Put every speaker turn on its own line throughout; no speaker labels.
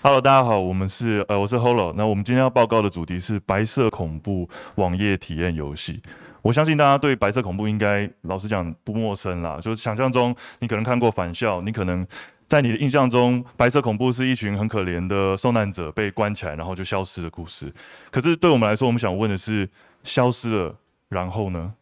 Hello，大家好，我们是呃，我是 Holo。那我们今天要报告的主题是白色恐怖网页体验游戏。我相信大家对白色恐怖应该老实讲不陌生啦。就是想象中，你可能看过反校，你可能在你的印象中，白色恐怖是一群很可怜的受难者被关起来，然后就消失的故事。可是对我们来说，我们想问的是，消失了，然后呢？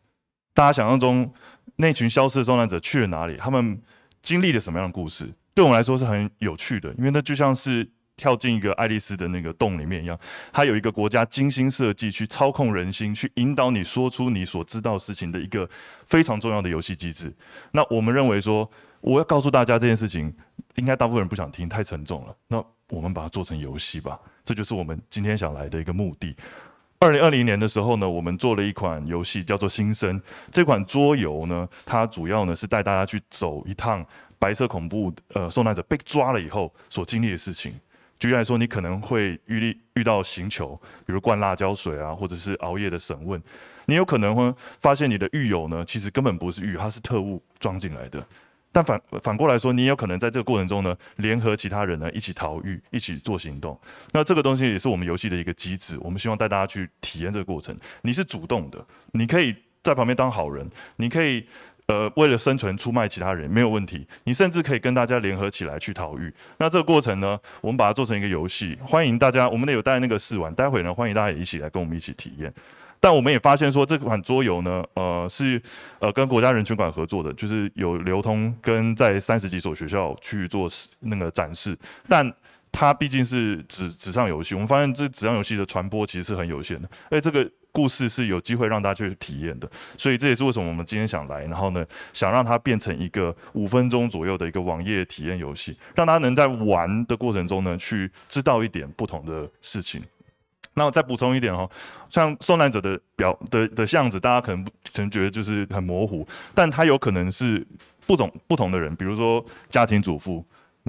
大家想象中那群消失的受难者去了哪里？他们经历了什么样的故事？对我们来说是很有趣的，因为那就像是。跳进一个爱丽丝的那个洞里面一样，它有一个国家精心设计去操控人心，去引导你说出你所知道事情的一个非常重要的游戏机制。那我们认为说，我要告诉大家这件事情，应该大部分人不想听，太沉重了。那我们把它做成游戏吧，这就是我们今天想来的一个目的。二零二零年的时候呢，我们做了一款游戏，叫做《新生》。这款桌游呢，它主要呢是带大家去走一趟白色恐怖，呃，受难者被抓了以后所经历的事情。举例来说，你可能会遇力遇到刑求，比如灌辣椒水啊，或者是熬夜的审问。你有可能会发现你的狱友呢，其实根本不是狱，他是特务装进来的。但反反过来说，你也有可能在这个过程中呢，联合其他人呢，一起逃狱，一起做行动。那这个东西也是我们游戏的一个机制，我们希望带大家去体验这个过程。你是主动的，你可以在旁边当好人，你可以。呃，为了生存出卖其他人没有问题，你甚至可以跟大家联合起来去逃狱。那这个过程呢，我们把它做成一个游戏，欢迎大家。我们有带那个试玩，待会呢欢迎大家也一起来跟我们一起体验。但我们也发现说，这款桌游呢，呃，是呃跟国家人权馆合作的，就是有流通跟在三十几所学校去做那个展示。但它毕竟是纸纸上游戏，我们发现这纸上游戏的传播其实是很有限的。哎，这个故事是有机会让大家去体验的，所以这也是为什么我们今天想来，然后呢，想让它变成一个五分钟左右的一个网页体验游戏，让大家能在玩的过程中呢，去知道一点不同的事情。那我再补充一点哦，像受难者的表的的样子，大家可能可能觉得就是很模糊，但它有可能是不同不同的人，比如说家庭主妇。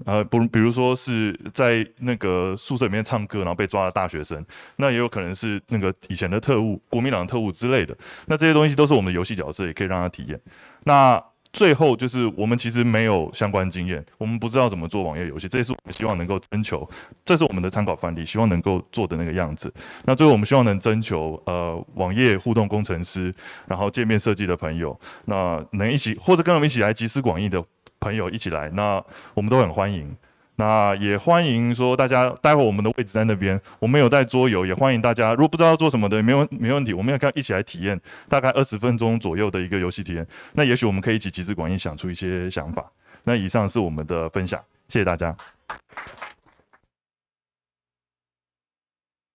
呃，不，比如说是在那个宿舍里面唱歌然后被抓的大学生，那也有可能是那个以前的特务、国民党特务之类的。那这些东西都是我们的游戏角色，也可以让他体验。那最后就是我们其实没有相关经验，我们不知道怎么做网页游戏，这也是我们希望能够征求，这是我们的参考范例，希望能够做的那个样子。那最后我们希望能征求呃网页互动工程师，然后界面设计的朋友，那能一起或者跟我们一起来集思广益的。朋友一起来，那我们都很欢迎。那也欢迎说大家，待会我们的位置在那边，我们有带桌游，也欢迎大家。如果不知道做什么的，没有没问题，我们要看一起来体验大概二十分钟左右的一个游戏体验。那也许我们可以一起集思广益，想出一些想法。那以上是我们的分享，谢谢大家。